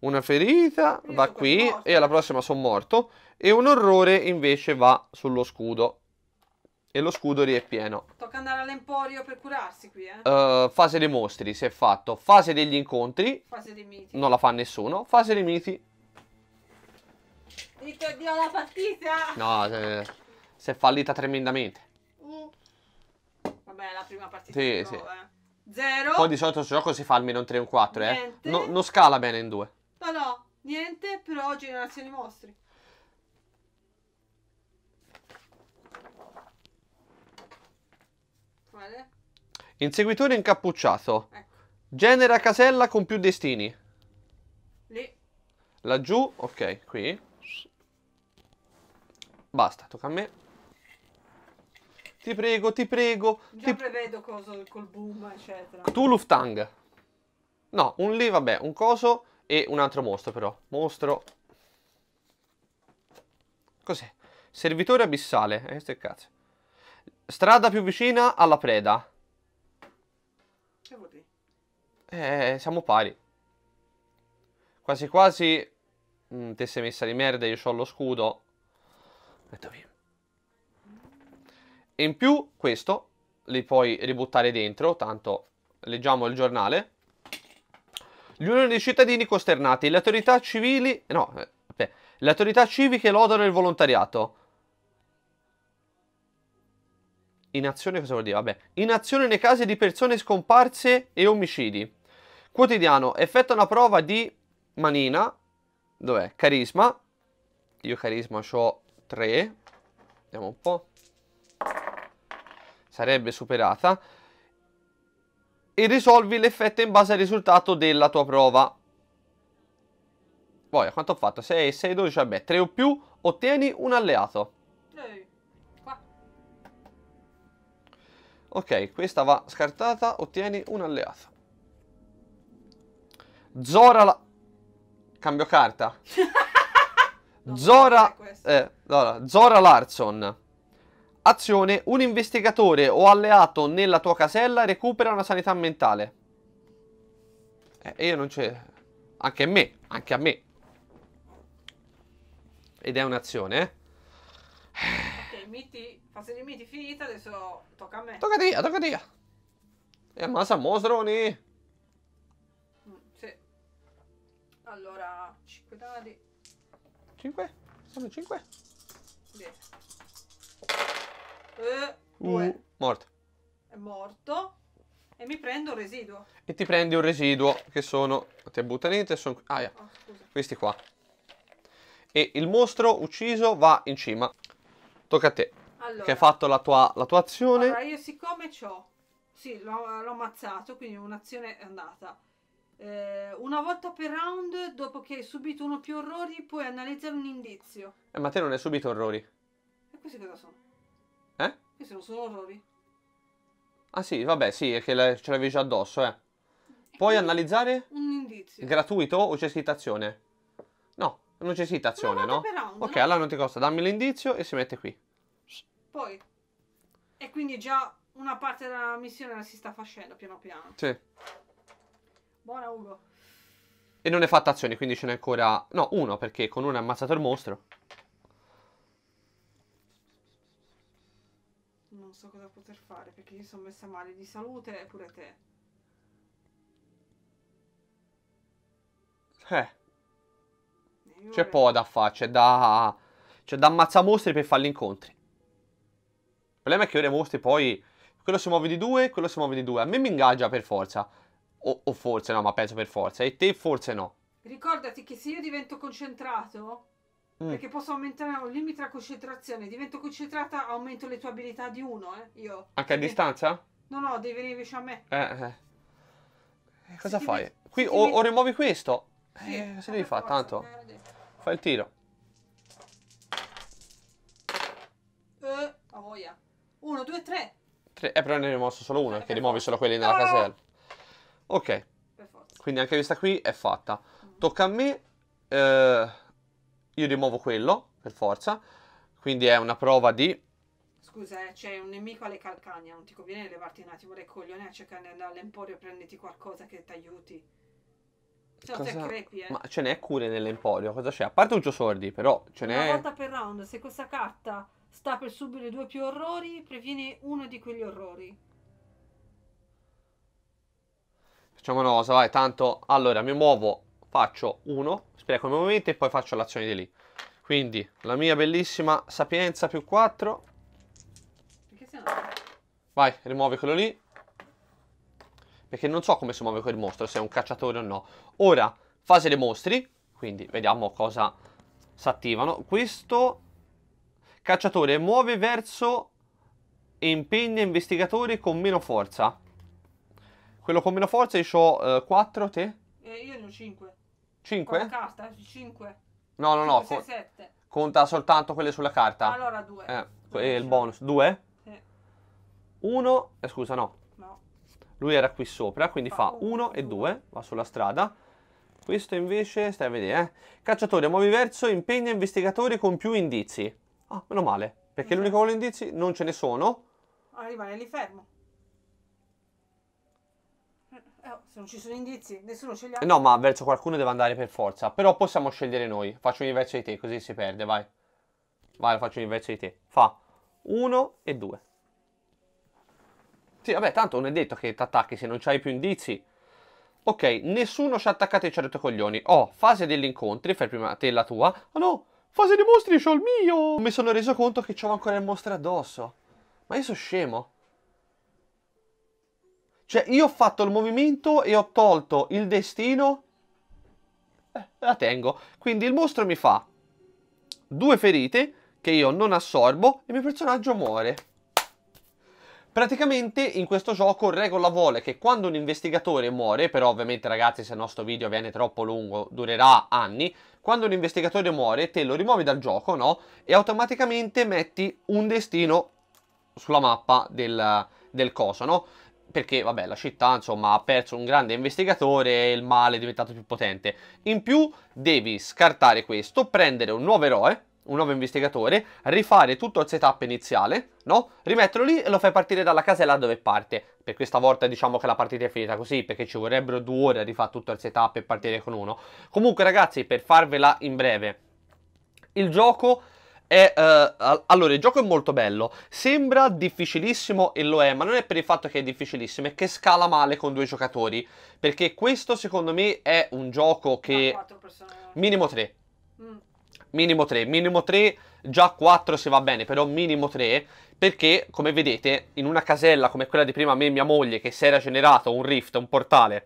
Una ferita, io va qui e alla prossima sono morto e un orrore invece va sullo scudo. E lo scudo riempieno. Tocca andare all'emporio per curarsi qui, eh? Uh, fase dei mostri, si è fatto. Fase degli incontri. Fase dei miti. Non la fa nessuno. Fase dei miti. Dico, Dio, la partita! No, si è fallita tremendamente. Uh. Vabbè, la prima partita. Sì, sì. Prova, eh. Zero. Poi di solito questo gioco si fa almeno un 3 e un 4, eh? No, non scala bene in due. No, no, niente, però generazioni mostri. Quale? Inseguitore incappucciato. Ecco. Genera casella con più destini. Lì. Laggiù, ok, qui. Basta, tocca a me. Ti prego, ti prego. Già ti... prevedo cosa col boom, eccetera. Tuluftang. No, un lì, vabbè, un coso e un altro mostro però. Mostro. Cos'è? Servitore abissale. Eh, sto cazzo. Strada più vicina alla preda. Che vuol Eh, siamo pari. Quasi quasi... Mm, te sei messa di merda, io ho lo scudo. Metto via. in più questo li puoi ributtare dentro, tanto leggiamo il giornale. L'unione dei cittadini costernati, le autorità civili... No, beh, le autorità civiche lodano il volontariato. In azione cosa vuol dire? Vabbè. In azione nei casi di persone scomparse e omicidi. Quotidiano. Effettua una prova di manina. Dov'è? Carisma. Io carisma ho 3. Vediamo un po'. Sarebbe superata. E risolvi l'effetto in base al risultato della tua prova. Poi, quanto ho fatto? 6, 6, 12, vabbè, 3 o più, ottieni un alleato. Ok, questa va scartata, ottieni un alleato. Zora la... Cambio carta. no, Zora... Eh, allora, Zora Larson. Azione, un investigatore o alleato nella tua casella recupera una sanità mentale. E eh, io non c'è... Anche a me, anche a me. Ed è un'azione, eh? Ok, metti Fase di miti finita, adesso tocca a me. Tocca a te, tocca a te. E eh, ammazza mostroni. Mm, sì. Allora, 5 dadi. 5? Sono 5? Bene. Eh, uh, morto. È morto. E mi prendo un residuo. E ti prendi un residuo che sono... Ti butta niente, sono... Ah, yeah. oh, Questi qua. E il mostro ucciso va in cima. Tocca a te. Allora, che hai fatto la tua, la tua azione. Allora, io siccome ho... Sì, l'ho, ammazzato, quindi un'azione è andata. Eh, una volta per round, dopo che hai subito uno o più orrori, puoi analizzare un indizio. Eh, ma te non hai subito orrori. E questi cosa sono? Eh? Questi non sono orrori. Ah sì, vabbè, sì, è che ce l'avevi già addosso, eh. Puoi analizzare? Un indizio. Gratuito o c'è citazione? No, non c'è citazione, no? Round, ok, no? allora non ti costa. Dammi l'indizio e si mette qui. Poi, e quindi già una parte della missione la si sta facendo piano piano. Sì. Buona Ugo. E non è fatta azione, quindi ce n'è ancora... No, uno, perché con uno ha ammazzato il mostro. Non so cosa poter fare, perché io sono messa male di salute e pure te. Eh. C'è po' da fare, c'è da... C'è da ammazzare mostri per fare gli incontri problema è che ora mostri poi... Quello si muove di due, quello si muove di due. A me mi ingaggia per forza. O, o forse no, ma penso per forza. E te forse no. Ricordati che se io divento concentrato, mm. perché posso aumentare un limite alla concentrazione, divento concentrata, aumento le tue abilità di uno, eh. Io. Anche a distanza? No, no, devi venire vicino a me. Eh, eh. Cosa se fai? Qui, o, o, rimuovi questo. Sì, eh, cosa devi fare? Tanto. Fai il tiro. 1, 2, 3. 3. Eh, però ne hai rimosso solo uno, perché rimuovi solo quelli nella no! casella. Ok. Quindi anche questa qui è fatta. Mm. Tocca a me. Eh, io rimuovo quello, per forza. Quindi è una prova di... Scusa, eh, c'è un nemico alle calcagna, non ti conviene levarti un attimo dai coglioni a cercare di andare all'emporio e prenditi qualcosa che ti aiuti. Se crepi, eh. Ma ce n'è cure nell'emporio, cosa c'è? A parte un sordi, però ce n'è... Una volta per round, se questa carta sta per subire due più orrori, previene uno di quegli orrori. Facciamo una cosa, vai, tanto... Allora, mi muovo, faccio uno, spreco il movimento e poi faccio l'azione di lì. Quindi, la mia bellissima sapienza più 4. Perché se no? Vai, rimuovi quello lì. Perché non so come si muove quel mostro, se è un cacciatore o no. Ora, fase dei mostri. Quindi, vediamo cosa si attivano. Questo Cacciatore muove verso e impegna investigatori con meno forza. Quello con meno forza io ho eh, 4, te? Eh, io ne ho 5. 5? Con carta, 5. Eh, no, no, no. 5, 6, 7. Conta soltanto quelle sulla carta. Allora 2. Eh, e il bonus. 2? 1, eh, scusa, no. no. Lui era qui sopra, quindi fa 1 e 2, va sulla strada. Questo invece, stai a vedere, eh. Cacciatore, muovi verso, impegna investigatori con più indizi. Ah, meno male, perché l'unico volo indizi non ce ne sono. Allora ah, rimane lì fermo. Eh, oh, se non ci sono indizi, nessuno sceglie. Eh, no, ma verso qualcuno deve andare per forza. Però possiamo scegliere noi. Faccio un inverso di te, così si perde, vai. Vai, faccio un inverso di te. Fa 1 e 2. Sì, vabbè, tanto non è detto che ti attacchi se non c'hai più indizi. Ok, nessuno ci ha attaccato e ci ha detto coglioni. Oh, fase degli incontri, fai prima te e la tua. Oh no, Fase dei mostri, c'ho il mio! mi sono reso conto che c'ho ancora il mostro addosso. Ma io sono scemo. Cioè, io ho fatto il movimento e ho tolto il destino. Eh, la tengo. Quindi il mostro mi fa due ferite che io non assorbo e il mio personaggio muore. Praticamente in questo gioco regola vuole che quando un investigatore muore, però ovviamente ragazzi se il nostro video viene troppo lungo durerà anni, quando un investigatore muore te lo rimuovi dal gioco, no? E automaticamente metti un destino sulla mappa del, del coso, no? Perché, vabbè, la città, insomma, ha perso un grande investigatore e il male è diventato più potente. In più, devi scartare questo, prendere un nuovo eroe, un nuovo investigatore, rifare tutto il setup iniziale, no? Rimetterlo lì e lo fai partire dalla casella dove parte. Per questa volta diciamo che la partita è finita così, perché ci vorrebbero due ore a rifare tutto il setup e partire con uno. Comunque ragazzi, per farvela in breve, il gioco... È, uh, allora, il gioco è molto bello. Sembra difficilissimo e lo è, ma non è per il fatto che è difficilissimo, è che scala male con due giocatori. Perché questo, secondo me, è un gioco che. No, minimo tre. Mm minimo 3, minimo 3, già 4 se va bene, però minimo 3, perché come vedete in una casella come quella di prima me e mia moglie che si era generato un rift, un portale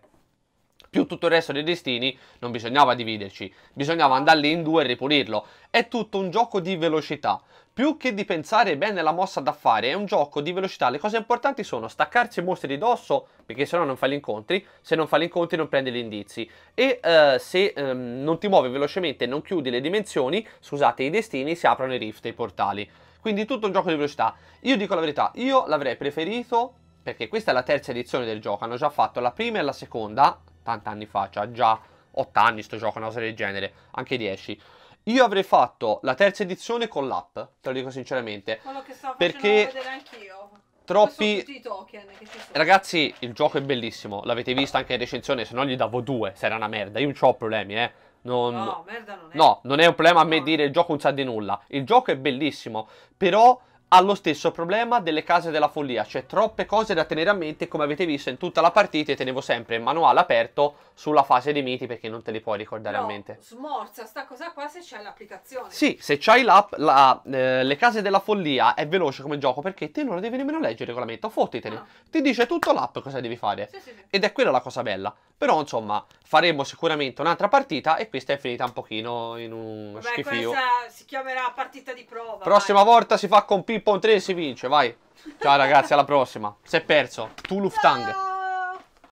più tutto il resto dei destini, non bisognava dividerci, bisognava andare lì in due e ripulirlo. È tutto un gioco di velocità. Più che di pensare bene alla mossa da fare, è un gioco di velocità. Le cose importanti sono staccarsi i mostri di dosso, perché sennò non fai gli incontri, se non fai gli incontri non prendi gli indizi. E eh, se eh, non ti muovi velocemente e non chiudi le dimensioni, scusate, i destini si aprono i rift, i portali. Quindi tutto un gioco di velocità. Io dico la verità, io l'avrei preferito perché questa è la terza edizione del gioco, hanno già fatto la prima e la seconda, 80 anni fa, cioè già 8 anni sto gioco, una cosa del genere, anche 10. Io avrei fatto la terza edizione con l'app, te lo dico sinceramente. Quello che stavo perché... anch'io. Troppi... Ragazzi, il gioco è bellissimo, l'avete visto anche in recensione, se no gli davo due, se era una merda. Io non ho problemi, eh. Non... No, merda non è. No, non è un problema a me no. dire il gioco non sa di nulla. Il gioco è bellissimo, però ha lo stesso problema delle case della follia, cioè troppe cose da tenere a mente, come avete visto in tutta la partita e tenevo sempre il manuale aperto sulla fase dei miti perché non te li puoi ricordare no, a mente. Smorza sta cosa qua se c'è l'applicazione. Sì, se c'hai l'app, la, eh, le case della follia è veloce come gioco perché te non devi nemmeno leggere il regolamento, fottitene. No. Ah. Ti dice tutto l'app cosa devi fare. Sì, sì, sì. Ed è quella la cosa bella. Però insomma, faremo sicuramente un'altra partita e questa è finita un pochino in un Vabbè, schifio. questa si chiamerà partita di prova. Prossima vai. volta si fa con Pippo Pippon 3 si vince, vai. Ciao ragazzi, alla prossima. Si è perso. Tu Luftang.